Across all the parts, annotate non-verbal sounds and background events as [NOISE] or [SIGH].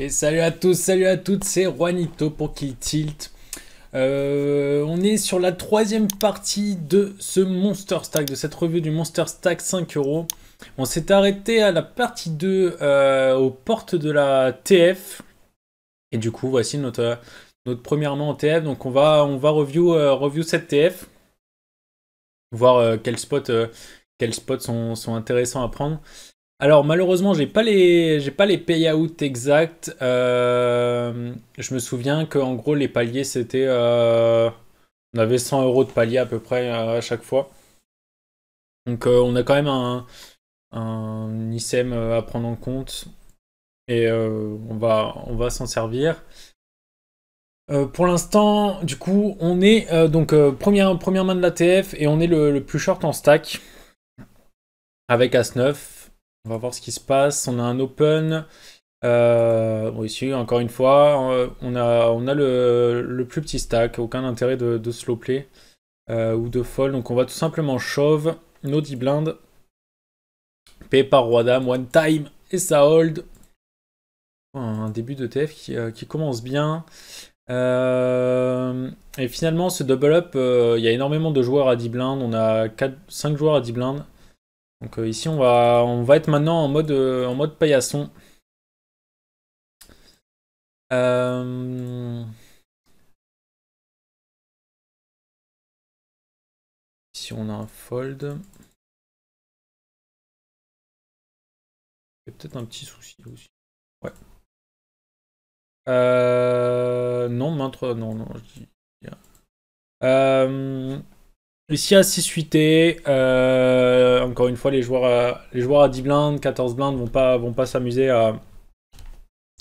Et salut à tous, salut à toutes, c'est Juanito pour Kill Tilt. Euh, on est sur la troisième partie de ce Monster Stack, de cette revue du Monster Stack 5 euros. On s'est arrêté à la partie 2 euh, aux portes de la TF. Et du coup, voici notre, notre première main en TF. Donc on va, on va review, euh, review cette TF. Voir quels spots, quels spots sont, sont, intéressants à prendre. Alors malheureusement, j'ai pas les j'ai pas les payouts exacts. Euh, je me souviens que en gros les paliers c'était euh, on avait 100 euros de palier à peu près euh, à chaque fois. Donc on a quand même un, un e à prendre en compte et on va on va s'en servir. pour l'instant, du coup, on est donc première, première main de TF et on est le, le plus short en stack avec As9 on va voir ce qui se passe. On a un open. Euh, ici, encore une fois, euh, on a, le, plus petit stack. Aucun intérêt de, slow play euh, ou de fold. Donc on va tout simplement shove. No blind. Pay par roi One time. Et ça hold. Un début de TF qui, commence bien. et finalement, ce double up, il y a énormément de joueurs à 10 blind. On a 5 joueurs à 10 blindes. Donc euh, ici, on va, on va être maintenant en mode, euh, en mode paillasson. Euh, ici, on a un fold. Il y a peut-être un petit souci aussi. Ouais. non, maintre, non, non, je dis. Ici à 6 8 encore une fois, les joueurs, à, les joueurs à 10 blindes, 14 blindes vont pas vont pas s'amuser à,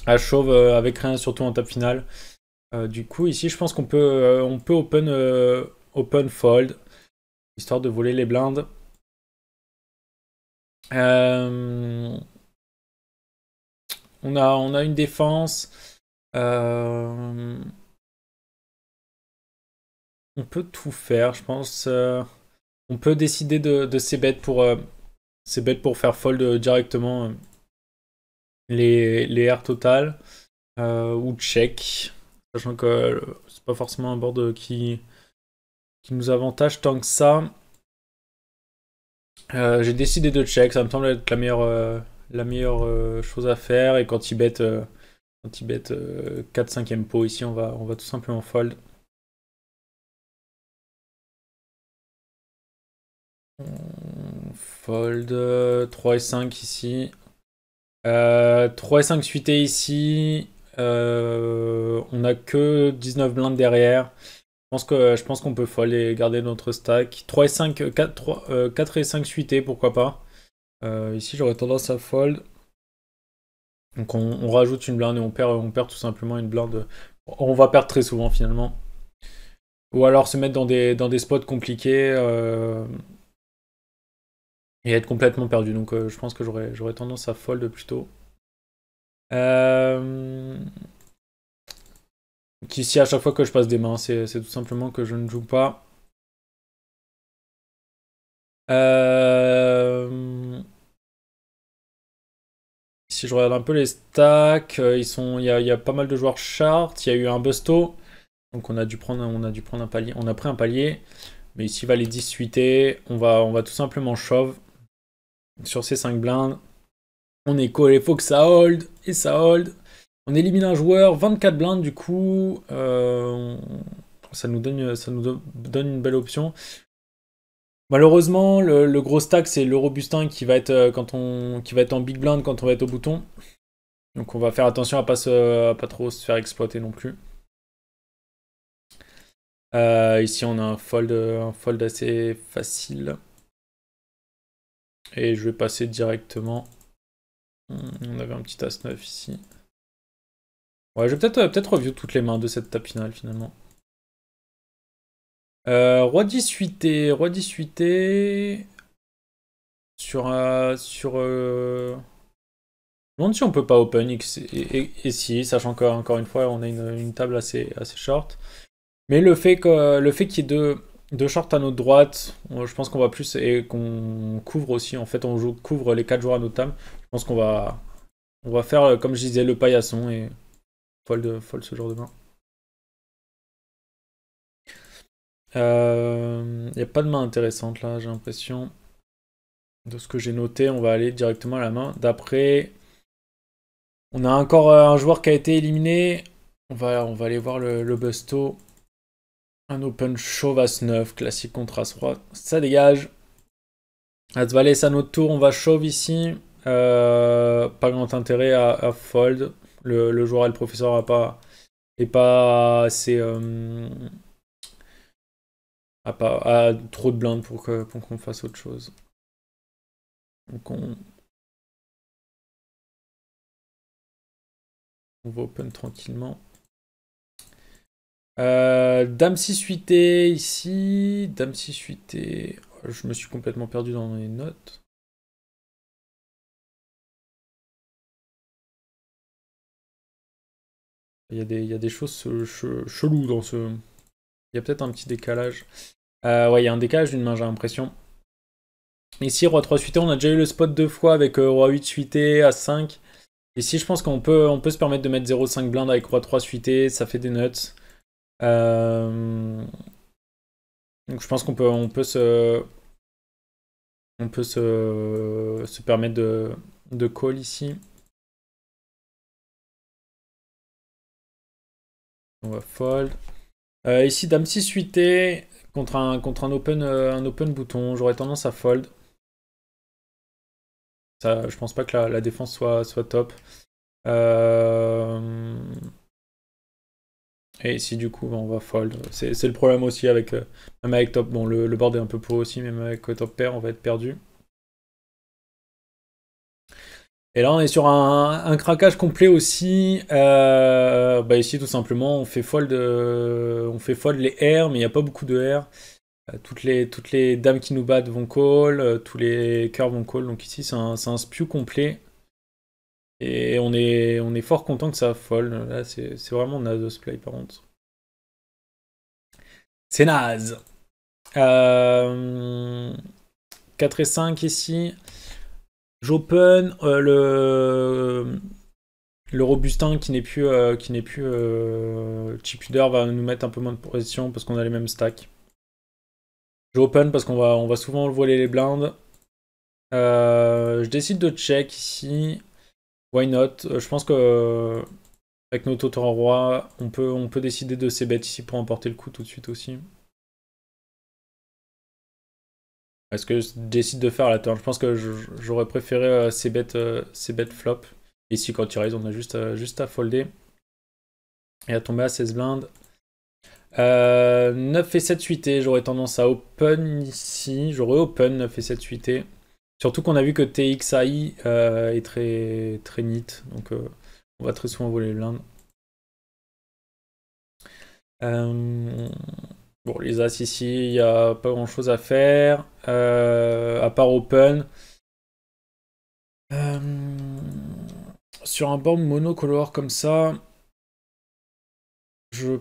à chauve euh, avec rien, surtout en top finale. Euh, du coup, ici, je pense qu'on peut, euh, on peut open, open fold, histoire de voler les blindes. on, a, on a une défense on peut tout faire, je pense. Euh, on peut décider de, ces bêtes pour euh, pour faire fold euh, directement les, les R total ou check, sachant que c'est pas forcément un board qui qui nous avantage tant que ça. j'ai décidé de check, ça me semble être la meilleure, la meilleure chose à faire. Et quand il bet, quand il 4-5ème pot ici, on va, on va tout simplement fold. fold 3 et 5 ici. 3 euh, et 5 suité ici. Euh, on a que 19 blindes derrière. Je pense qu'on peut fold et garder notre stack. 3 et 5, 4, euh, et 5 suité, pourquoi pas. ici j'aurais tendance à fold. Donc on, on, rajoute une blinde et on perd, on perd tout simplement une blinde. On va perdre très souvent finalement. Ou alors se mettre dans des, dans des spots compliqués et être complètement perdu. Donc euh, je pense que j'aurais j'aurais tendance à fold plutôt. Euh... ici, à chaque fois que je passe des mains, c'est tout simplement que je ne joue pas. Ici, euh, je regarde un peu les stacks, euh, ils sont, il y a, y pas mal de joueurs chart. Il y a eu un busto, donc on a dû prendre, on a dû prendre un palier, on a pris un palier. Mais ici, il va les 10 On va, on va tout simplement shove sur ces 5 blindes. On est call, il faut que ça hold, et ça hold. On élimine un joueur, 24 blindes du coup. Euh, ça nous, donne, une belle option. Malheureusement, le, gros stack, c'est le robustin qui va, être, euh, quand on, qui va être en big blind quand on va être au bouton. Donc on va faire attention à pas, pas trop se faire exploiter non plus. Euh, ici, on a fold, un fold assez facile. Et je vais passer directement... Hmm, on avait un petit as neuf ici. Ouais, je vais peut-être euh, peut review toutes les mains de cette tapinale finalement. Euh, roi 18 et... Roi 18 Sur... un euh, sur euh... Je me si on peut pas open X et, si, sachant qu'encore une fois, on a une, table assez, assez short. Mais le fait qu'il y ait deux... Deux shorts à notre droite, je pense qu'on va plus et qu'on couvre aussi. En fait, on couvre les quatre joueurs à notre table. Je pense qu'on va, on va faire, euh, comme je disais, le paillasson et folle, de, ce genre de main. Il euh, n'y a pas de main intéressante là, j'ai l'impression. De ce que j'ai noté, on va aller directement à la main. D'après, on a encore euh, un joueur qui a été éliminé. On va, on va aller voir le busto. Un open shove as 9, classique contre as 3, ça dégage. As valet, c'est à notre tour, on va shove ici. Euh, pas grand intérêt à, fold. Le, joueur et le professeur n'ont pas. Et pas assez. Euh, a pas, trop de blindes pour qu'on pour fasse autre chose. Donc on. On va open tranquillement. Euh, dame 6 8 ici. Dame 6 8 Je me suis complètement perdu dans les notes. Il y a des, choses cheloues dans ce... Il y a peut-être un petit décalage. Euh, ouais, il y a un décalage d'une main, j'ai l'impression. Ici, Roi 3 suité, on a déjà eu le spot deux fois avec euh, Roi 8 suité, A5. Ici, je pense qu'on peut, on peut se permettre de mettre 0-5 blind avec Roi 3 suité, ça fait des notes. Euh, donc je pense qu'on peut, on peut se, on peut se, se permettre de, de call ici. On va fold. Euh, ici, dame 6 suité contre un, contre un open, euh, un open bouton. J'aurais tendance à fold. Ça, je pense pas que la, défense soit, soit top. Et ici, du coup, on va fold. C'est le problème aussi avec, euh, même top. Bon, le, board est un peu pour aussi, mais même avec euh, top pair, on va être perdu. Et là, on est sur un, craquage complet aussi. Euh, bah, ici, tout simplement, on fait fold, on fait fold les R, mais il n'y a pas beaucoup de R. Toutes les, toutes les dames qui nous battent vont call, tous les cœurs vont call, donc ici c'est un, un spew complet. Et on est, on est fort content que ça folle. Là, c'est vraiment naze ce play par contre. C'est naze. 4 euh, et 5 ici. J'open euh, le, le Robustin qui n'est plus, euh, qui n'est plus Chip va nous mettre un peu moins de position parce qu'on a les mêmes stacks. J'open parce qu'on va, on va souvent voler les blindes. je décide de check ici why not euh, Je pense que euh, avec notre tour en roi, on peut, on peut décider de ces bêtes ici pour emporter le coup tout de suite aussi. Est-ce que je décide de faire la turn Je pense que j'aurais préféré ces bêtes, ces bêtes flop. Ici, quand tu raise, on a juste à, euh, juste à folder. Et à tomber à 16 blindes. 9 et 7 suité, j'aurais tendance à open ici. J'aurais open 9 et 7 suité. Surtout qu'on a vu que TXAI euh, est très, très neat, donc euh, on va très souvent voler l'Inde. Euh, bon, les As ici, il n'y a pas grand chose à faire, à part Open. sur un board monocolore comme ça, je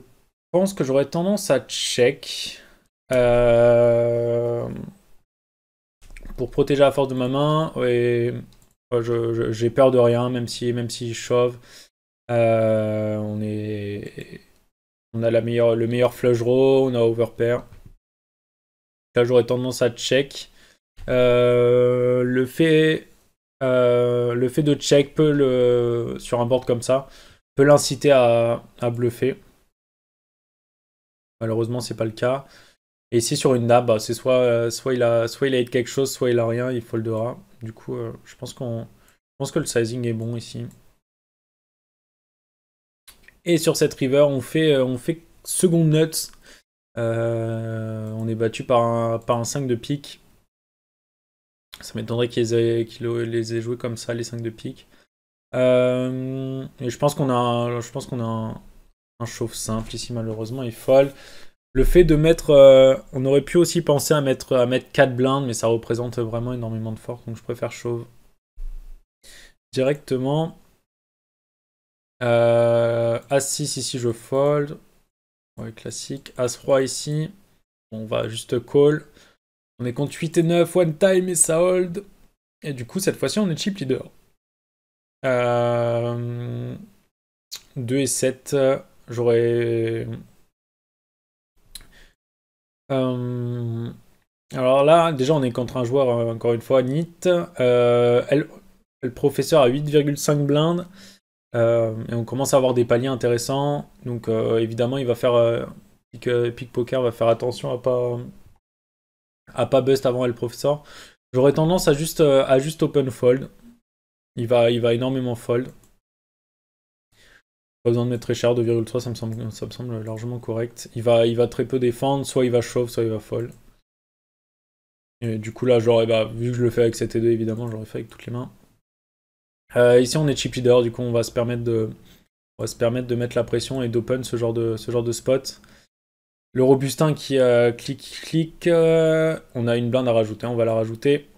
pense que j'aurais tendance à check pour protéger la force de ma main. Et j'ai peur de rien, même si, même si je shove. Euh, on est, on a la meilleure, le meilleur flush draw, on a overpair. Là, j'aurais tendance à check. Euh, le fait, euh, le fait de check peut le, sur un board comme ça, peut l'inciter à, à bluffer. Malheureusement, c'est pas le cas. Et ici sur une dab, bah, c'est soit, euh, soit, il a, soit il a quelque chose, soit il a rien, il foldera. Du coup, euh, je pense qu'on pense que le sizing est bon ici. Et sur cette river, on fait, euh, on fait second nuts. on est battu par un, par un 5 de pique. Ça m'étonnerait qu'il les, ait les aient joués comme ça, les 5 de pique. et je pense qu'on a, je pense qu'on a un, un chauffe simple ici, malheureusement, il fold. Le fait de mettre... Euh, on aurait pu aussi penser à mettre, 4 blindes, mais ça représente vraiment énormément de force, donc je préfère chauve. Directement. Euh, As-6 ici, je fold. Ouais, classique. As-3 ici. on va juste call. On est contre 8 et 9, one time et ça hold. Et du coup, cette fois-ci, on est chip leader. 2 euh, et 7, j'aurais... Euh, alors là, déjà, on est contre un joueur, euh, encore une fois, NIT. Euh, elle, le professeur à 8,5 blindes. et on commence à avoir des paliers intéressants. Donc évidemment, il va faire. Pick, Poker va faire attention à pas à pas bust avant le professeur. J'aurais tendance à juste à juste open fold. Il va il va énormément fold. Pas besoin de mettre cher, 2,3, ça, me semble, ça me semble largement correct. Il va, il va très peu défendre, soit il va shove, soit il va folle. Et du coup là, genre, bah vu que je le fais avec cette et 2 évidemment, j'aurais fait avec toutes les mains. Euh, ici, on est chip leader, du coup, on va se permettre de, on va se permettre de mettre la pression et d'open ce, genre de, ce genre de spot. Le Robustin qui a clic clic, on a une blinde à rajouter, on va la rajouter.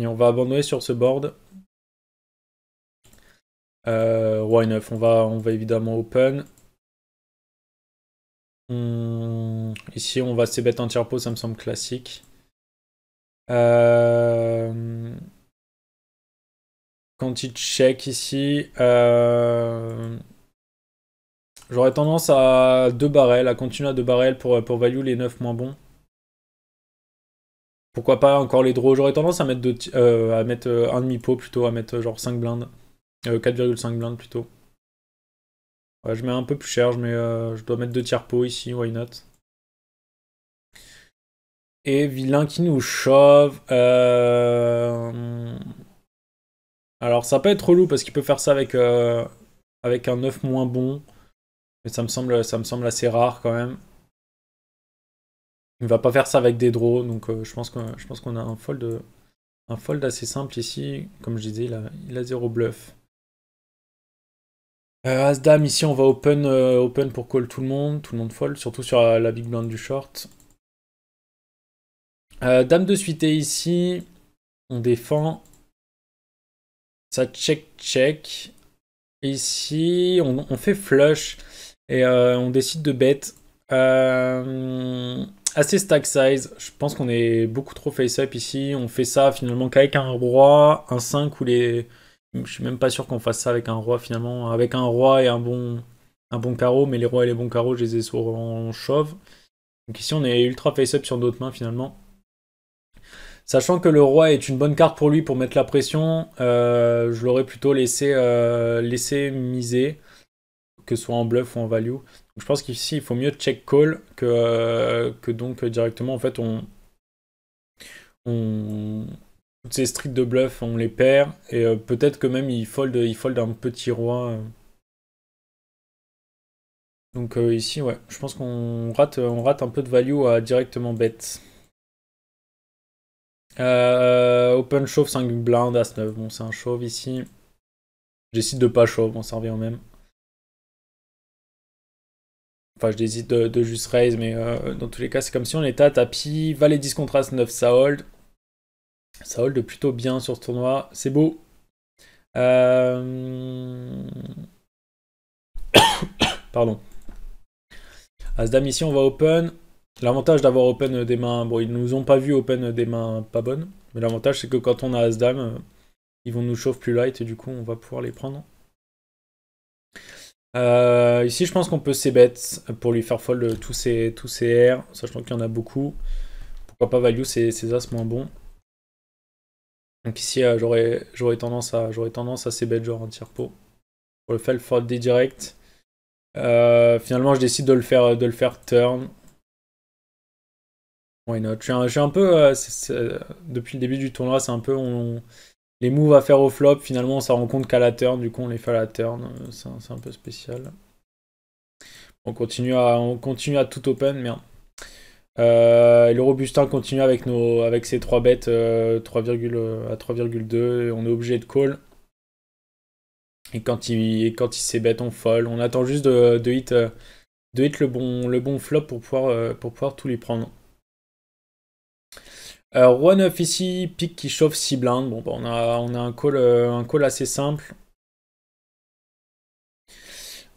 Et on va abandonner sur ce board. Euh, roi 9, on va, on va évidemment open. ici, on va c-bet un tiers pot ça me semble classique. Euh, quand il check ici, euh, j'aurais tendance à 2 barrels, à continuer à 2 barrels pour, euh, pour value les 9 moins bons. Pourquoi pas encore les draws J'aurais tendance à mettre, deux, euh, à mettre un demi-pot plutôt, à mettre genre 5 blindes. Euh, 4,5 blindes plutôt. je mets un peu plus cher, je, euh, je dois mettre 2 tiers pot ici, why not. Et vilain qui nous chauffe. Euh, alors ça peut être relou parce qu'il peut faire ça avec, euh, avec un 9 moins bon. Mais ça me, semble, ça me semble assez rare quand même. Il va pas faire ça avec des draws, donc je pense qu'on a un fold, un fold assez simple ici. Comme je disais, il a, il a zéro bluff. Euh, Asdam, ici on va open, euh, open pour call tout le monde, tout le monde fold, surtout sur euh, la, big blind du short. Euh, dame de suite ici, on défend. Ça check, check. Ici, on, on fait flush et on décide de bet. assez stack size, je pense qu'on est beaucoup trop face-up ici. On fait ça finalement qu'avec un roi, un 5 ou les je suis même pas sûr qu'on fasse ça avec un roi finalement. Avec un roi et un bon, un bon carreau, mais les rois et les bons carreaux, je les ai souvent chauve. Donc ici, on est ultra face-up sur d'autres mains finalement. Sachant que le roi est une bonne carte pour lui pour mettre la pression, euh, je l'aurais plutôt euh, laissé, miser, que ce soit en bluff ou en value. je pense qu'ici, il faut mieux check call que, euh, que donc directement, en fait, on, on, ces streets de bluff, on les perd. Et euh, peut-être que même il fold, il fold un petit roi. Euh. Donc euh, ici, ouais, je pense qu'on rate, on rate un peu de value à directement bet. open shove 5 blindes, As-9. Bon, c'est un shove ici. J'hésite de pas shove, on s'en revient au même. Enfin, je de, de juste raise, mais dans tous les cas, c'est comme si on était à tapis. Valet 10 contre As-9, ça hold. Ça hold plutôt bien sur ce tournoi. C'est beau. Euh, [COUGHS] Pardon. Asdam ici, on va open. L'avantage d'avoir open des mains... Bon, ils nous ont pas vu open des mains pas bonnes. Mais l'avantage, c'est que quand on a Asdam, ils vont nous chauffer plus light et du coup, on va pouvoir les prendre. Euh, ici, je pense qu'on peut c-bet pour lui faire fold tous ses, tous ses R, sachant qu'il y en a beaucoup. Pourquoi pas value ses as moins bons. Donc ici, euh, j'aurais tendance à j'aurais tendance à ces genre un tir pot. Pour le faire for direct. Euh, finalement, je décide de le faire de le faire turn. Why not un, peu euh, depuis le début du tournoi, c'est un peu les moves à faire au flop. Finalement, on s'en rend compte qu'à la turn, du coup, on les fait à la turn. C'est un, peu spécial. On continue à on continue à tout open, merde. Euh, le Robustin continue avec, nos, avec ses 3 bêtes euh, euh, à 3,2. On est obligé de call. Et quand il, et quand il s'ébête, on folle. On attend juste de, de, hit, euh, de hit le bon, le bon flop pour pouvoir, pour pouvoir tout lui prendre. Roi 9 ici, pique qui chauffe 6 blindes. Bon, bah, on, a, on a un call, un call assez simple.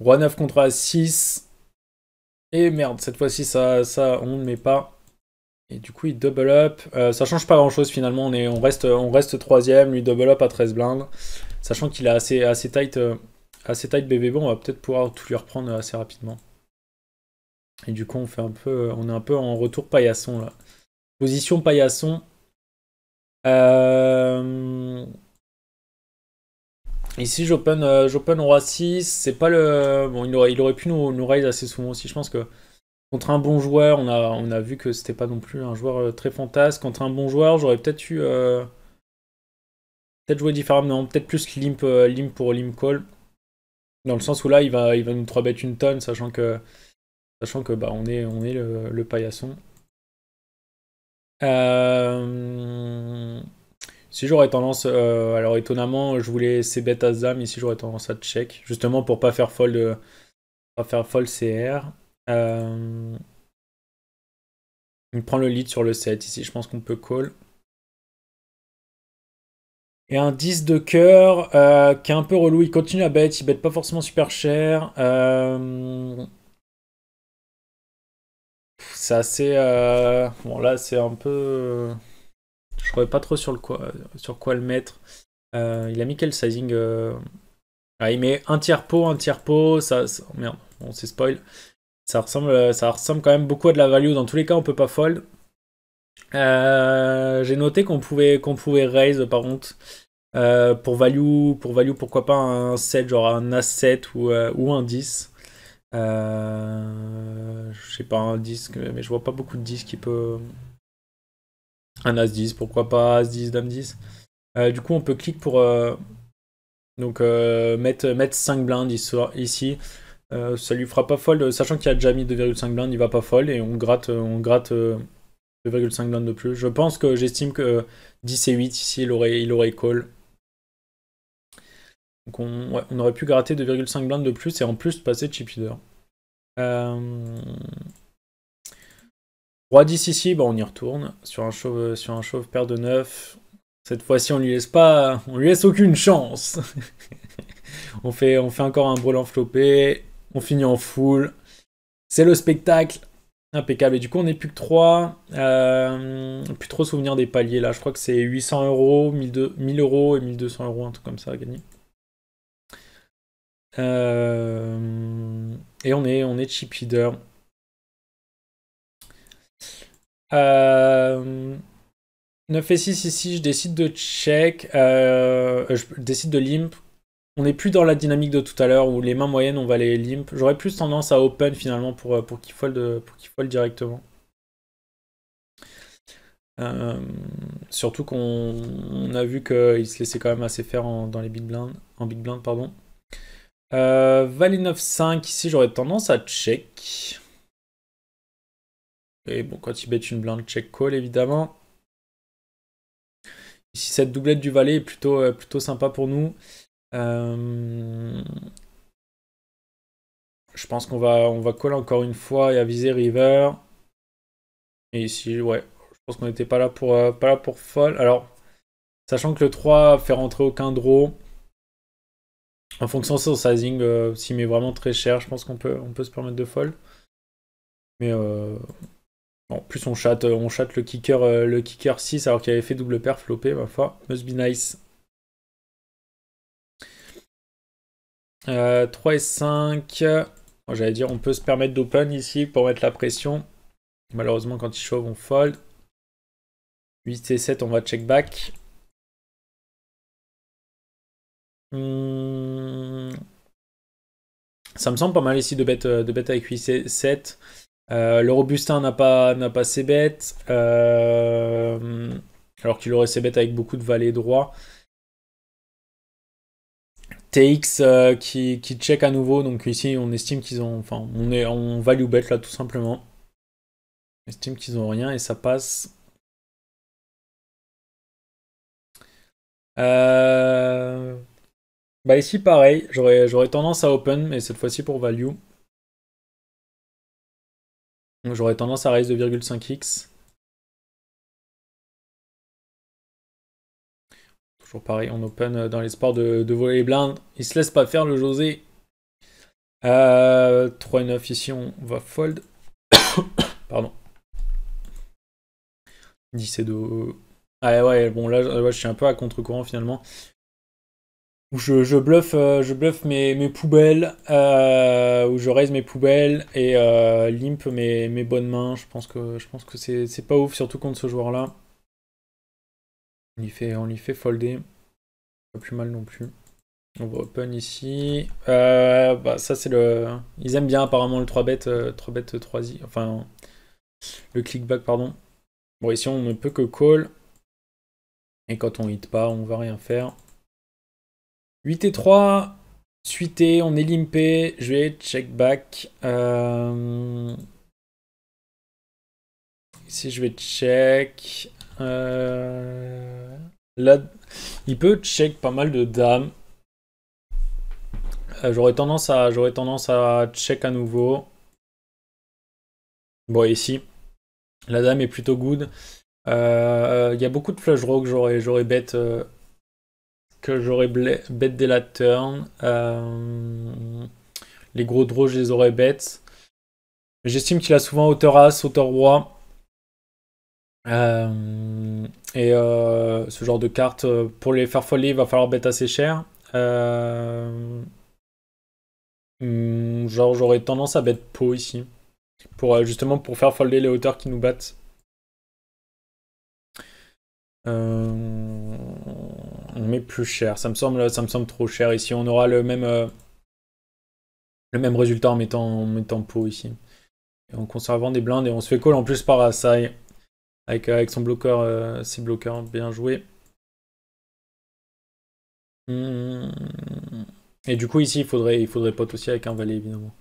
Roi 9 contre A6. Et merde, cette fois-ci, ça, ça, on ne met pas. Et du coup, il double up. Euh, ça change pas grand-chose finalement. On, on, reste, on reste troisième. Lui double up à 13 blindes. Sachant qu'il est assez, assez tight. Euh, assez tight bébé bon, on va peut-être pouvoir tout lui reprendre assez rapidement. Et du coup, on fait un peu, on est un peu en retour paillasson là. Position paillasson. Euh... Ici, j'open euh, j'open roi 6. C'est pas le. Bon, il aurait, il aurait pu nous, nous raise assez souvent aussi. Je pense que contre un bon joueur, on a, on a vu que c'était pas non plus un joueur euh, très fantasque. Contre un bon joueur, j'aurais peut-être eu. Euh, peut-être joué différemment. Peut-être plus limp, limp pour limp call. Dans le sens où là, il va, il va nous 3 bêtes une tonne, sachant que. Sachant que bah, on est, on est le, le paillasson. Euh. Si j'aurais tendance, euh, alors étonnamment, je voulais ces à Azam, ici j'aurais tendance à check, justement pour pas faire pas faire fold CR. Euh, il prend le lead sur le 7 ici, je pense qu'on peut call. Et un 10 de cœur euh, qui est un peu relou, il continue à bet, il bet pas forcément super cher. C'est assez... Bon là c'est un peu... Je ne croyais pas trop sur, quoi, le mettre. Euh, il a mis quel sizing euh, ah, Il met un tiers pot, un tiers pot. Ça, Merde, on s'est spoil. Ça ressemble, ça ressemble quand même beaucoup à de la value. Dans tous les cas, on peut pas fold. Euh, j'ai noté qu'on pouvait, qu'on pouvait raise par contre. pour value, pour value, pourquoi pas un 7, genre un A7 ou, ou un 10. je sais pas, un 10, mais je vois pas beaucoup de 10 qui peut, un As-10, pourquoi pas As-10, Dame-10. Euh, du coup, on peut cliquer pour euh, donc, euh, mettre, mettre 5 blindes ici. ça lui fera pas fold, sachant qu'il a déjà mis 2,5 blindes, il va pas fold et on gratte, on gratte 2,5 blindes de plus. Je pense que j'estime que 10 et 8 ici, il aurait, il aurait call. Donc on, aurait pu gratter 2,5 blindes de plus et en plus passer chip leader. Roi 10 ici, bah, on y retourne. Sur un chauve, euh, sur un de 9. Cette fois-ci, on lui laisse pas. On lui laisse aucune chance. [LAUGHS] on, fait, on fait encore un brûlant flopé. On finit en full. C'est le spectacle. Impeccable. Et du coup, on n'est plus que 3. Euh, plus trop souvenir des paliers là. Je crois que c'est 800 euros, 1000 euros et 1200 euros, un truc comme ça à gagner. Euh, et on est, on est cheap leader. 9 euh, et 6 ici, je décide de check, euh, je décide de limp. On n'est plus dans la dynamique de tout à l'heure où les mains moyennes, on va les limp. J'aurais plus tendance à open finalement pour, euh, pour qu'il fold, fold, directement. surtout qu'on a vu qu'il se laissait quand même assez faire en, dans les big blind, en big blind. Pardon. Euh, Valet 9-5, ici j'aurais tendance à check. Et bon, quand il bet une blinde, check call évidemment. Ici, cette doublette du valet est plutôt, euh, plutôt sympa pour nous. Euh, je pense qu'on va, on va call encore une fois et aviser river. Et ici, ouais, je pense qu'on n'était pas là pour euh, pas là pour fold. Alors, sachant que le 3 fait rentrer aucun draw. En fonction de son sizing, s'il met vraiment très cher, je pense qu'on peut, on peut se permettre de fold. Mais en plus on chatte, euh, on chatte le kicker, euh, le kicker 6 alors qu'il avait fait double pair flopé, ma foi. Must be nice. 3 euh, et 5. J'allais dire on peut se permettre d'open ici pour mettre la pression. Malheureusement quand il chauffe on fold. 8 et 7 on va check back. Hmm. Ça me semble pas mal ici de bête, de bête avec 8 et 7. Euh, le Robustin n'a pas, n'a pas ses bêtes, euh, alors qu'il aurait ses bêtes avec beaucoup de valets droit. TX euh, qui, qui, check à nouveau, donc ici on estime qu'ils ont, enfin on, est, en value bet là tout simplement. On estime qu'ils ont rien et ça passe. Bah ici pareil, j'aurais tendance à open, mais cette fois-ci pour value j'aurais tendance à raise de 2,5x. Toujours pareil, on open euh, dans l'espoir de, de voler les blindes. Il se laisse pas faire le José. 3 et 9 ici, on va fold. [COUGHS] Pardon. 10 2. Ah ouais, bon là, je suis un peu à contre-courant finalement où je, je bluffe, euh, je bluffe mes, poubelles, ou euh, où je raise mes poubelles et euh, limp mes, bonnes mains. Je pense que, je pense que c'est pas ouf, surtout contre ce joueur-là. On lui fait, on lui fait folder. Pas plus mal non plus. On va open ici. bah, ça, c'est le. Ils aiment bien apparemment le 3-bet, 3-bet 3 i Enfin, le clickback, pardon. Bon, ici, on ne peut que call. Et quand on hit pas, on va rien faire. 8 et 3, suité, on est limpé, je vais check back. Euh, ici, je vais check... Euh, là, il peut check pas mal de dames. Euh, j'aurais tendance à tendance à check à nouveau. Bon ici, la dame est plutôt good. Il y a beaucoup de flush draw j'aurais j'aurais bête que j'aurais bête des la euh, les gros draws, je les aurais bêtes. J'estime qu'il a souvent hauteur as, hauteur roi. Euh, et euh, ce genre de cartes, pour les faire folder, il va falloir bête assez cher. Hmm, genre, j'aurais tendance à bête pot ici. Pour, justement pour faire folder les hauteurs qui nous battent. On met plus cher. Ça me semble, ça me semble trop cher ici. On aura le même, euh, le même résultat en mettant, mettant pot ici. Et en conservant des blindes et on se fait call en plus par Asai. Avec, euh, avec son bloqueur, euh, ses bloqueurs, bien joué. Hmm. Et du coup ici il faudrait, il faudrait pot aussi avec un valet évidemment.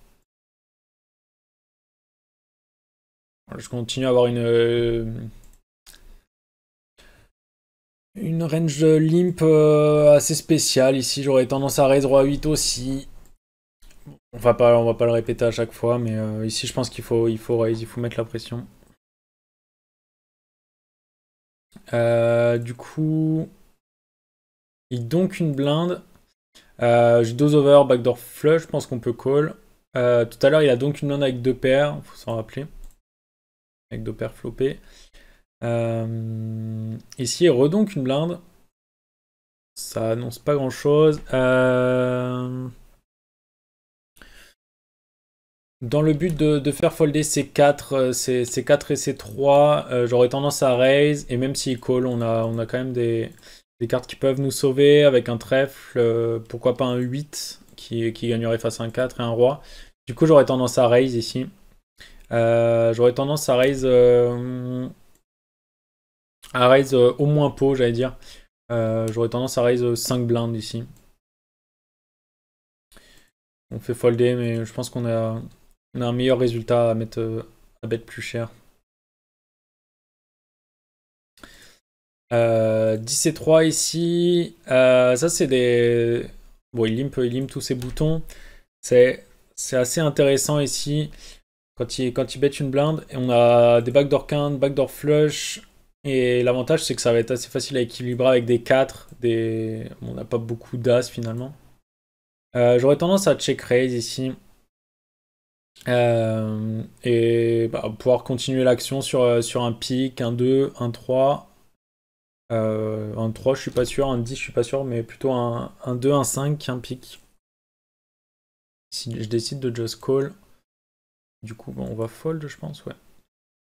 je continue à avoir une... Une range limp euh, assez spéciale ici, j'aurais tendance à raise à 8 aussi. On va pas, on va pas le répéter à chaque fois, mais euh, ici je pense qu'il faut, il faut raise, il faut mettre la pression. Euh, du coup, il donc une blinde. J'ai dos over, backdoor flush, je pense qu'on peut call. tout à l'heure, il a donc une blinde avec deux paires, faut s'en rappeler. Avec deux paires floppées. Euh, ici, redonc une blinde. Ça annonce pas grand chose. Euh, dans le but de, faire folder ces 4, euh, ces, et c 3, euh, j'aurais tendance à raise. Et même s'il call, on a, on a quand même des, des, cartes qui peuvent nous sauver avec un trèfle. pourquoi pas un 8 qui, qui gagnerait face à un 4 et un roi. Du coup, j'aurais tendance à raise ici. j'aurais tendance à raise à raise euh, au moins pot, j'allais dire. Euh, j'aurais tendance à raise 5 euh, blindes ici. On fait folder, mais je pense qu'on a, un meilleur résultat à mettre à bête plus cher. 10 et 3 ici. ça, c'est des. Bon, il limpe, il tous ses boutons. C'est assez intéressant ici. Quand il, quand il bête une blinde, et on a des backdoor count, backdoor flush, et l'avantage, c'est que ça va être assez facile à équilibrer avec des 4. Des... on n'a pas beaucoup d'as finalement. Euh, j'aurais tendance à check raise ici. Euh, et bah, pouvoir continuer l'action sur, euh, un pic, un 2, un 3. un 3, je suis pas sûr. Un 10, je suis pas sûr. Mais plutôt un, 2, un 5 un pic. Si je décide de just call, du coup, on va fold, je pense, ouais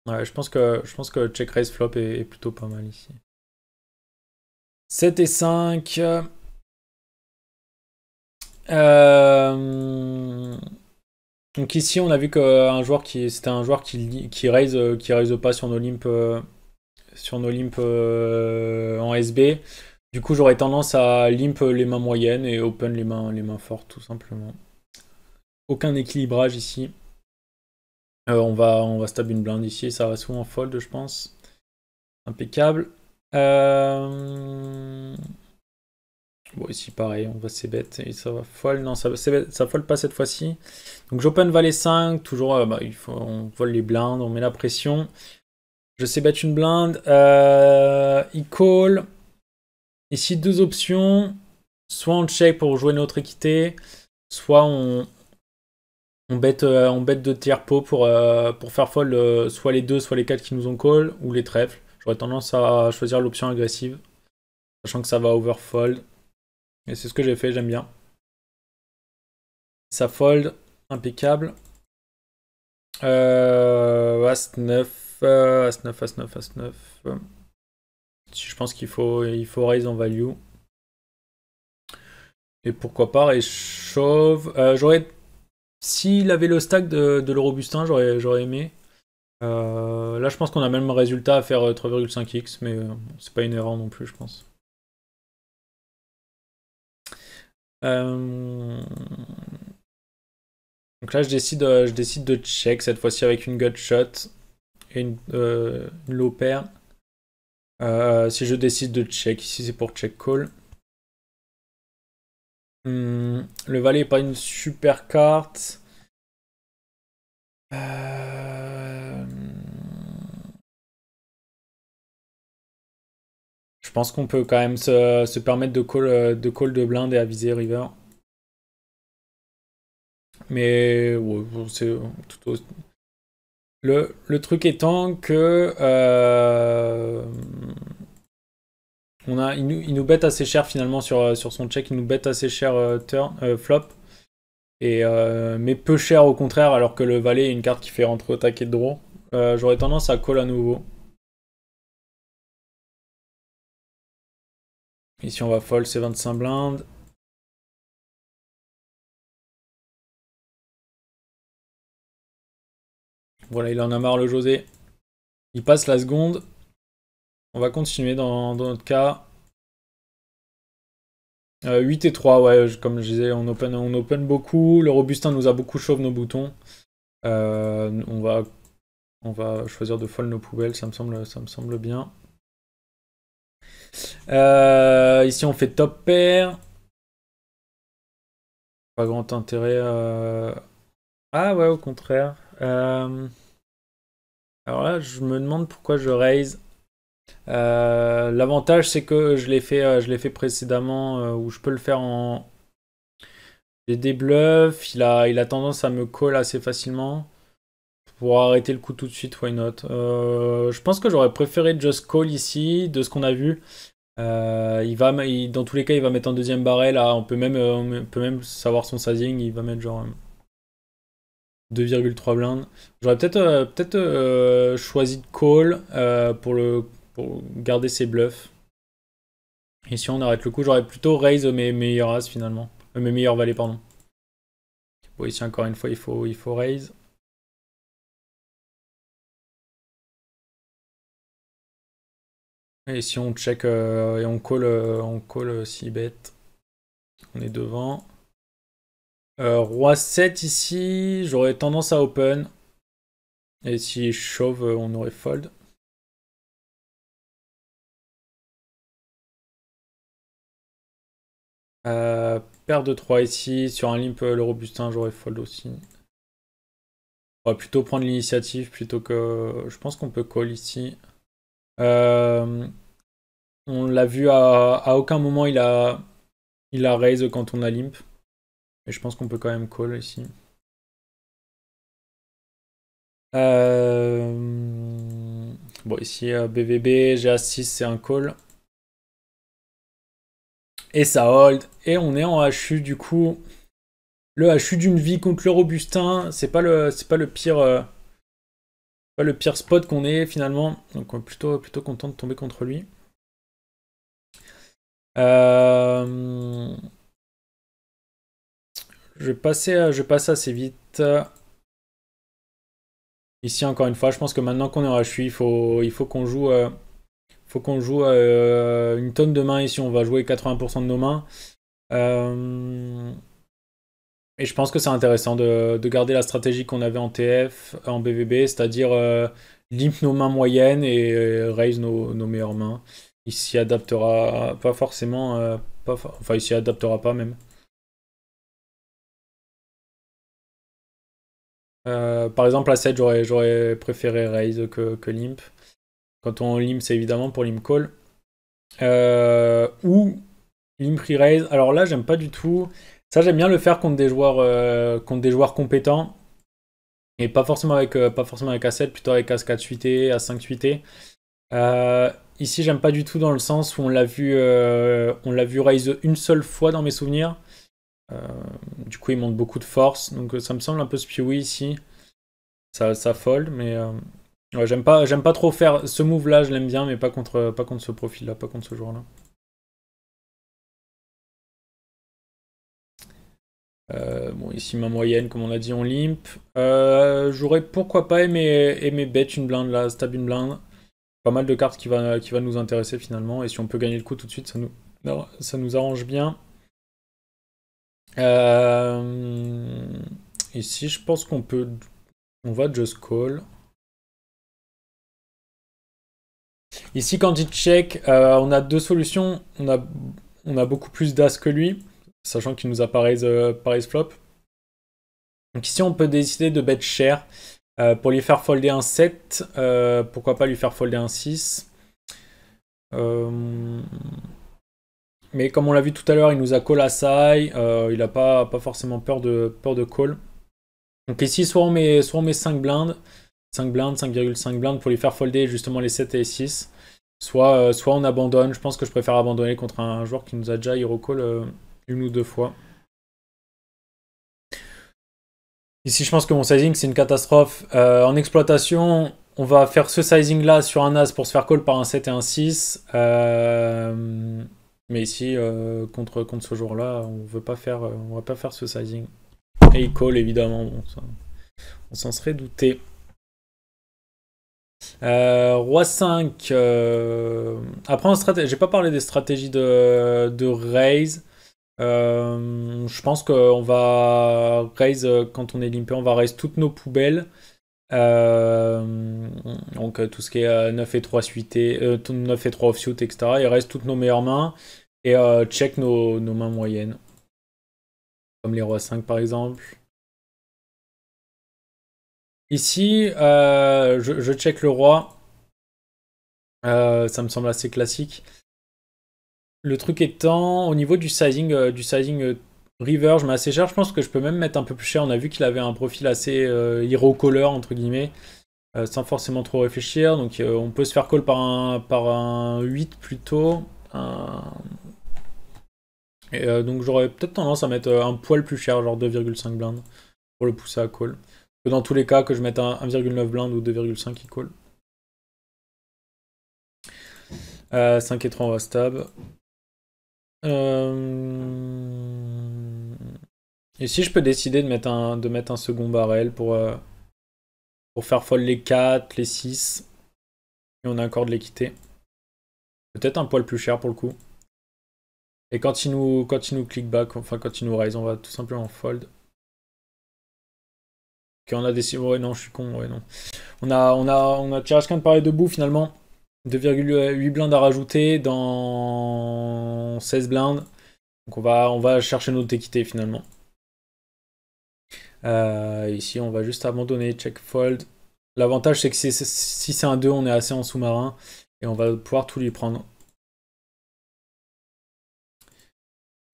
je pense que, je pense que check raise flop est, plutôt pas mal ici. 7 et 5. Euh, donc ici, on a vu un joueur qui c'était un joueur qui qui raise qui raise pas sur nos sur euh, en SB. Du coup, j'aurais tendance à limp les mains moyennes et open les mains les mains fortes tout simplement. Aucun équilibrage ici. Euh, on, va, on va stab une blinde ici, ça va souvent fold, je pense. Impeccable. Euh, bon, ici, pareil, on va c'est bête et ça va fold. Non, ça, bête, ça fold pas cette fois-ci. Donc, j'open valet 5, toujours, euh, bah, il faut, on vole les blindes, on met la pression. Je sais bête une blinde. il call. Ici, deux options. Soit on check pour jouer notre équité, soit on, on bête, euh, on bête de tiers pot pour, euh, pour faire folle euh, soit les deux, soit les quatre qui nous ont call ou les trèfles. J'aurais tendance à choisir l'option agressive, sachant que ça va overfold. Et c'est ce que j'ai fait, j'aime bien. Ça fold, impeccable. As-9, As-9, As-9, As-9. Je pense qu'il faut, il faut raise en value. Et pourquoi pas, et chauve. J'aurais s'il avait le stack de, de l'Eurobustin, j'aurais, aimé. Euh, là, je pense qu'on a même un résultat à faire 3,5x, euh, mais euh, c'est pas une erreur non plus, je pense. Donc là, je décide, je décide de check cette fois-ci avec une gut shot et une, une low pair. si je décide de check, ici c'est pour check call. Hmm, le valet n'est pas une super carte. Euh, je pense qu'on peut quand même se, se, permettre de call, euh, de col de blind et aviser river. Mais c'est tout le, le, truc étant que euh, on a, il, nous, bête assez cher finalement sur, euh, sur son check, il nous bête assez cher euh, turn, euh, flop, et, mais peu cher au contraire, alors que le valet est une carte qui fait rentrer au taquet de draw. J'aurais tendance à call à nouveau. Ici on va fold, c'est 25 blindes. Voilà, il en a marre le José. Il passe la seconde. On va continuer dans, notre cas. 8 euh, et 3, ouais, comme je disais, on open, on open beaucoup. Le Robustin nous a beaucoup chauve nos boutons. Euh, on, va, on va choisir de folle nos poubelles, ça me semble, ça me semble bien. Euh, ici, on fait top pair. Pas grand intérêt. Ah ouais, au contraire. Alors là, je me demande pourquoi je raise. Euh, l'avantage, c'est que je l'ai fait, euh, je l'ai fait précédemment euh, où je peux le faire en. J'ai des bluffs, il a, il a tendance à me call assez facilement. Pour arrêter le coup tout de suite, why not Je pense que j'aurais préféré just call ici, de ce qu'on a vu. il va, dans tous les cas, il va mettre un deuxième barrel. Là, on peut même, peut même savoir son sizing. Il va mettre genre 2,3 blindes. J'aurais peut-être, peut choisi de call pour le pour garder ses bluffs. Et si on arrête le coup, j'aurais plutôt raise mes meilleurs as finalement. Euh, mes meilleurs valets, pardon. Bon, ici encore une fois, il faut, il faut raise. Et si on check euh, et on call, euh, on call si bête on est devant. roi 7 ici, j'aurais tendance à open. Et si chauve shove, on aurait fold. Euh, paire de 3 ici. Sur un limp, euh, le robustin, j'aurais fold aussi. On va plutôt prendre l'initiative plutôt que... Je pense qu'on peut call ici. Euh, on l'a vu, à, aucun moment il a, il a raise quand on a limp. et je pense qu'on peut quand même call ici. bon, ici, BVB, GA6, c'est un call. Et ça hold. Et on est en HU du coup. Le HU d'une vie contre le Robustin, c'est pas le pas le pire euh, pas le pire spot qu'on ait finalement. Donc on est plutôt plutôt content de tomber contre lui. Euh, je vais je passe assez vite. Ici encore une fois, je pense que maintenant qu'on est en HU, il faut il faut qu'on joue euh, qu'on joue euh, une tonne de mains ici, on va jouer 80% de nos mains. Euh, et je pense que c'est intéressant de, garder la stratégie qu'on avait en TF, en BVB, c'est-à-dire euh, limp nos mains moyennes et raise nos, meilleures mains. Il s'y adaptera pas forcément, enfin il s'y adaptera pas même. par exemple, à 7, j'aurais préféré raise que limp. Ton on limp, c'est évidemment pour limp call. Euh, ou limp re-raise. Alors là, j'aime pas du tout. Ça, j'aime bien le faire contre des joueurs, euh, contre des joueurs compétents. Et pas forcément avec, euh, pas forcément avec A7, plutôt avec A4 suité, A5 suité. ici, j'aime pas du tout dans le sens où on l'a vu, on l'a vu raise une seule fois dans mes souvenirs. du coup, il monte beaucoup de force. Donc ça me semble un peu spewy ici. Ça, ça fold, mais j'aime pas, j'aime pas trop faire ce move là, je l'aime bien, mais pas contre, pas contre ce profil là, pas contre ce joueur là. Euh, bon, ici ma moyenne, comme on a dit, on limp. Euh, j'aurais pourquoi pas aimé, aimé bet une blinde là, stab une blinde. Pas mal de cartes qui va, qui va nous intéresser finalement, et si on peut gagner le coup tout de suite, ça nous, ça nous arrange bien. Euh, ici, je pense qu'on peut. On va just call. Ici, quand il check, euh, on a deux solutions. On a, on a beaucoup plus d'as que lui, sachant qu'il nous a euh, Paris flop. Donc ici, on peut décider de bet cher. Euh, pour lui faire folder un 7, euh, pourquoi pas lui faire folder un 6. Mais comme on l'a vu tout à l'heure, il nous a call à Euh, il n'a pas, pas forcément peur de, peur de call. Donc ici, soit on met, soit on met 5 blindes, 5 blindes, 5,5 blindes pour lui faire folder justement les 7 et 6. Soit, euh, soit on abandonne. Je pense que je préfère abandonner contre un joueur qui nous a déjà hero call euh, une ou deux fois. Ici, je pense que mon sizing, c'est une catastrophe. Euh, en exploitation, on va faire ce sizing-là sur un As pour se faire call par un 7 et un 6. mais ici, contre, contre ce joueur-là, on veut pas faire, on va pas faire ce sizing. Et il call, évidemment. on s'en serait douté. Euh, roi 5. Euh, après, j'ai pas parlé des stratégies de, raise. Euh, je pense qu'on va raise, quand on est limpé, on va raise toutes nos poubelles. donc tout ce qui est 9 et 3 suité, euh, 9 et 3 offsuit, etc. Il reste toutes nos meilleures mains et check nos, nos, mains moyennes. Comme les rois 5 par exemple. Ici, euh, je, check le roi. Euh, ça me semble assez classique. Le truc étant, au niveau du sizing, euh, du sizing river, je mets assez cher. Je pense que je peux même mettre un peu plus cher. On a vu qu'il avait un profil assez hero caller, entre guillemets, sans forcément trop réfléchir. Donc on peut se faire call par un, par un 8 plutôt. donc j'aurais peut-être tendance à mettre un poil plus cher, genre 2,5 blindes, pour le pousser à call dans tous les cas, que je mette un 1,9 blind ou 2,5 qui Euh, 5 et 3 on va stab. Euh, et si je peux décider de mettre un, de mettre un second barrel pour, euh, pour faire fold les 4, les 6, et on a encore de l'équité. Peut-être un poil plus cher pour le coup. Et quand il nous, quand il nous click back, enfin quand il nous raise, on va tout simplement fold. Qu'on a des. Ouais, non, je suis con, ouais, non. On a, on a, on a de parler debout finalement. 2,8 blindes à rajouter dans 16 blindes. Donc on va, on va chercher notre équité finalement. Euh, ici, on va juste abandonner, check fold. L'avantage, c'est que si, si c'est un 2, on est assez en sous-marin et on va pouvoir tout lui prendre.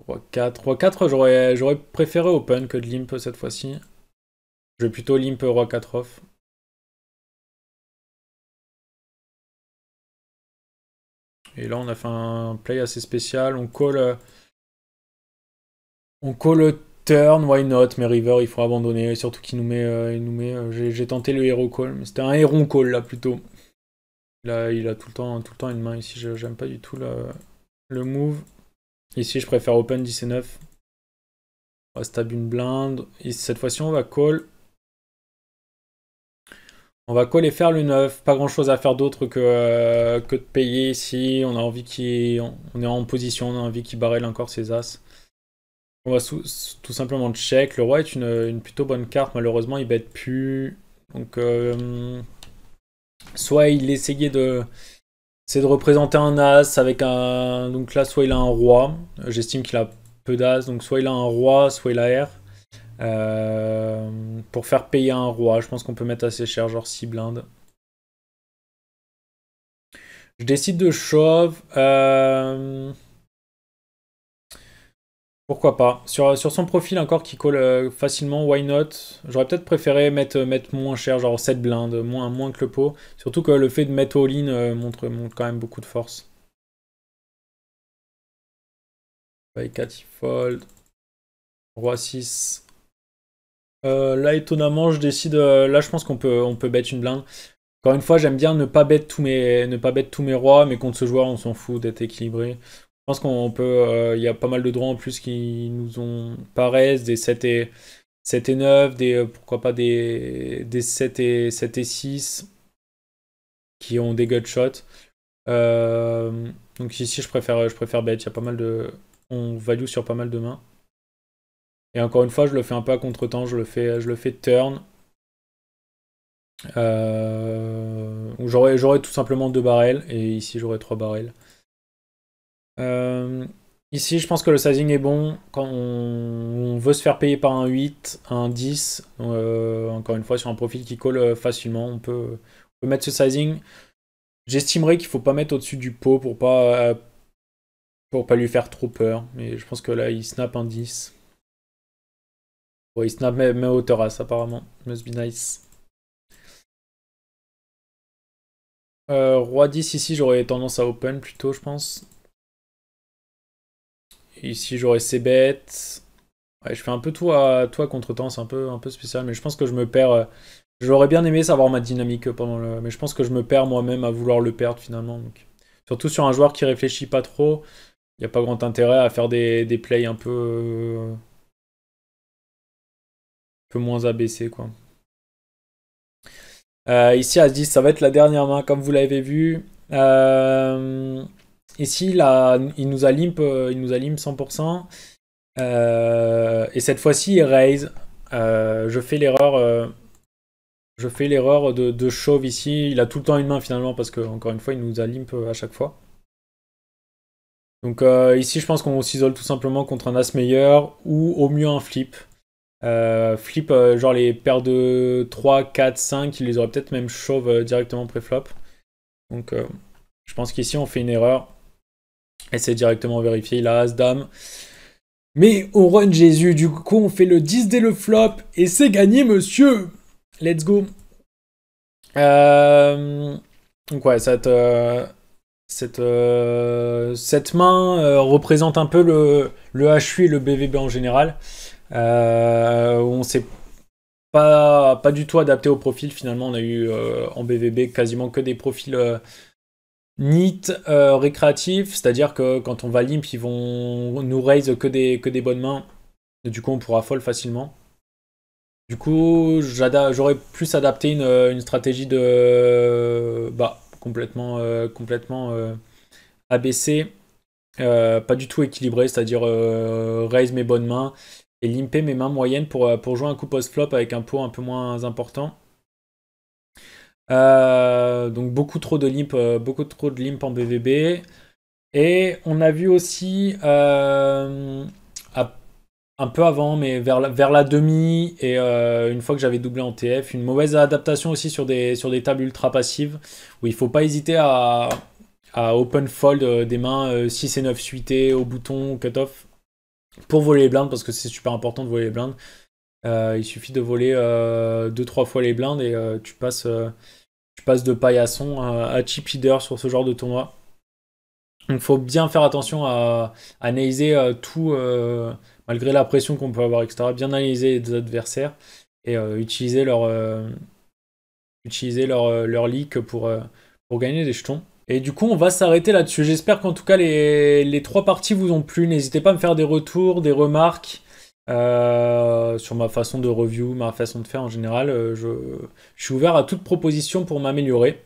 3 4, 3 4 j'aurais préféré open que de limp cette fois-ci. Je vais plutôt limp roi 4 off. Et là, on a fait un play assez spécial. On call, euh, on call turn, why not Mais river, il faut abandonner. Surtout qu'il nous met, euh, nous met. Euh, j'ai tenté le hero call, mais c'était un héron call là plutôt. Là, il a tout le temps, tout le temps une main ici. J'aime pas du tout le, move. Ici, je préfère open 10 et 9. On va stab une blinde. Et cette fois-ci, on va call. On va coller faire le neuf, pas grand chose à faire d'autre que, euh, que de payer ici. On a envie qu'il. On est en position, on a envie qu'il barre encore ses as. On va tout simplement check. Le roi est une, plutôt bonne carte, malheureusement il bête plus. Donc euh, soit il essayait de. C'est de représenter un as avec un. Donc là, soit il a un roi. J'estime qu'il a peu d'as, donc soit il a un roi, soit il a R. Euh, pour faire payer un roi, je pense qu'on peut mettre assez cher, genre 6 blindes. Je décide de chauve. Euh, pourquoi pas sur, sur, son profil, encore qui colle euh, facilement, why not J'aurais peut-être préféré mettre, mettre moins cher, genre 7 blindes, moins, moins que le pot. Surtout que le fait de mettre all-in montre, quand même beaucoup de force. By 4, fold. Roi 6. Euh, là, étonnamment, je décide. Euh, là, je pense qu'on peut, on peut bet une blinde. Encore une fois, j'aime bien ne pas bet tous mes, ne pas bet tous mes rois, mais contre ce joueur, on s'en fout d'être équilibré. Je pense qu'on peut. Euh, il y a pas mal de droits en plus qui nous ont paraissent des 7 et 7 et 9, des pourquoi pas des, des 7 et 7 et 6 qui ont des good shots. donc ici, je préfère, je préfère bet. Il y a pas mal de, on value sur pas mal de mains. Et encore une fois, je le fais un peu à contre-temps, je le fais, je le fais turn. Euh, j'aurais tout simplement deux barrels, et ici j'aurais trois barrels. Euh, ici, je pense que le sizing est bon. Quand on, veut se faire payer par un 8, un 10, euh, encore une fois, sur un profil qui colle facilement, on peut, mettre ce sizing. J'estimerais qu'il ne faut pas mettre au-dessus du pot pour pas, pour pas lui faire trop peur. Mais je pense que là, il snap un 10. Bon, il snap mes, hauteur ça apparemment. Must be nice. Euh, roi 10 ici, j'aurais tendance à open plutôt, je pense. Ici, j'aurais ses bête je fais un peu tout à, toi contre-temps, c'est un peu, spécial, mais je pense que je me perds. Euh, j'aurais bien aimé savoir ma dynamique pendant le. Mais je pense que je me perds moi-même à vouloir le perdre finalement. Surtout sur un joueur qui réfléchit pas trop, il n'y a pas grand intérêt à faire des plays un peu. Euh, moins abaissé, quoi. Euh, ici, à 10, ça va être la dernière main, comme vous l'avez vu. Euh, ici, là, il nous a limp, euh, il nous a limp 100%. et cette fois-ci, il raise. je fais l'erreur. je fais l'erreur de, de, shove ici. Il a tout le temps une main finalement parce que encore une fois, il nous a limp à chaque fois. Donc ici, je pense qu'on s'isole tout simplement contre un as meilleur ou au mieux un flip. Euh, flip, euh, genre les paires de 3, 4, 5, il les aurait peut-être même chauve euh, directement pré-flop. Donc je pense qu'ici on fait une erreur. Et c'est directement vérifié, il a As, Dame. Mais on run Jésus, du coup on fait le 10 dès le flop et c'est gagné monsieur Let's go Donc ouais, cette, cette, cette main représente un peu le, le HU et le BVB en général. Euh, on s'est pas, pas du tout adapté au profil. Finalement, on a eu euh, en BVB quasiment que des profils euh, euh, récréatifs, c'est-à-dire que quand on va limp, ils vont nous raise que des, que des bonnes mains. du coup, on pourra fold facilement. Du coup, j'aurais plus adapté une, une stratégie de bah, complètement, euh, complètement abaissée, pas du tout équilibrée, c'est-à-dire raise mes bonnes mains et limper mes mains moyennes pour, euh, pour jouer un coup post-flop avec un pot un peu moins important. Euh, donc beaucoup trop de limp, euh, beaucoup trop de limp en BVB. Et on a vu aussi un peu avant, mais vers la, vers la demi et une fois que j'avais doublé en TF, une mauvaise adaptation aussi sur des, sur des tables ultra passives où il faut pas hésiter à, à open fold des mains 6 et 9 suitées au bouton cut-off pour voler les blindes, parce que c'est super important de voler les blindes. Euh, il suffit de voler 2-3 euh, fois les blindes et euh, tu, passes, de paillasson à, à chip leader sur ce genre de tournoi. Donc faut bien faire attention à, analyser tout, malgré la pression qu'on peut avoir, etc. Bien analyser les adversaires et utiliser leur, utiliser leur, leur leak pour, pour gagner des jetons. Et du coup, on va s'arrêter là-dessus. J'espère qu'en tout cas, les, les, trois parties vous ont plu. N'hésitez pas à me faire des retours, des remarques euh, sur ma façon de review, ma façon de faire en général. Euh, je, suis ouvert à toute proposition pour m'améliorer.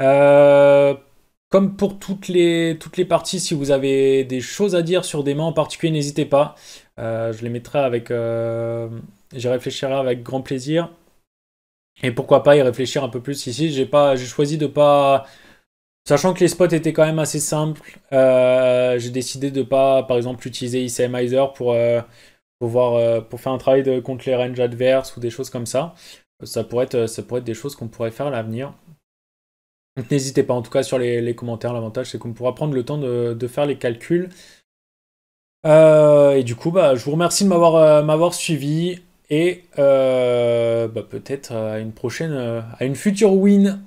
Euh, comme pour toutes les, toutes les parties, si vous avez des choses à dire sur des mains en particulier, n'hésitez pas. je les mettrai avec. J'y réfléchirai avec grand plaisir. Et pourquoi pas y réfléchir un peu plus ici. J'ai choisi de pas Sachant que les spots étaient quand même assez simples, euh, j'ai décidé de pas, par exemple, utiliser ICMizer pour, euh, pour, voir, euh, pour faire un travail contre les ranges adverses ou des choses comme ça. Ça pourrait être, ça pourrait être des choses qu'on pourrait faire à l'avenir. n'hésitez pas, en tout cas sur les, commentaires, l'avantage c'est qu'on pourra prendre le temps de, faire les calculs. et du coup, bah, je vous remercie de m'avoir suivi et bah, peut-être à une prochaine, à une future win.